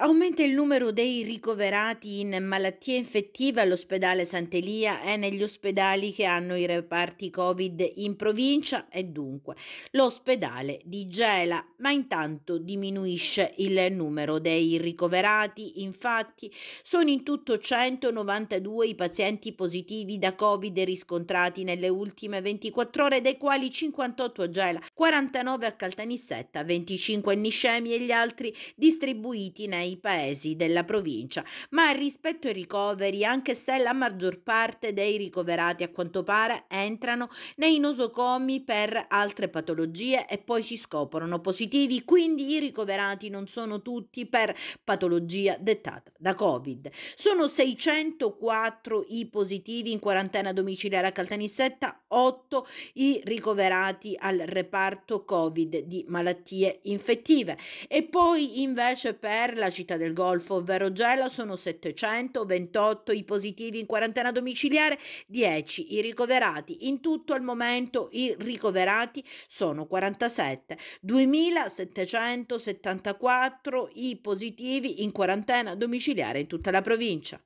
Aumenta il numero dei ricoverati in malattie infettive all'ospedale Sant'Elia e negli ospedali che hanno i reparti Covid in provincia e dunque l'ospedale di Gela, ma intanto diminuisce il numero dei ricoverati, infatti sono in tutto 192 i pazienti positivi da Covid riscontrati nelle ultime 24 ore, dei quali 58 a Gela, 49 a Caltanissetta, 25 a Niscemi e gli altri distribuiti nei nei paesi della provincia. Ma rispetto ai ricoveri, anche se la maggior parte dei ricoverati a quanto pare entrano nei nosocomi per altre patologie e poi si scoprono positivi, quindi i ricoverati non sono tutti per patologia dettata da Covid. Sono 604 i positivi in quarantena domiciliare a Caltanissetta, 8 i ricoverati al reparto Covid di malattie infettive e poi invece per la nascita del Golfo, ovvero Gela, sono 728 i positivi in quarantena domiciliare, 10 i ricoverati. In tutto al momento i ricoverati sono 47, 2774 i positivi in quarantena domiciliare in tutta la provincia.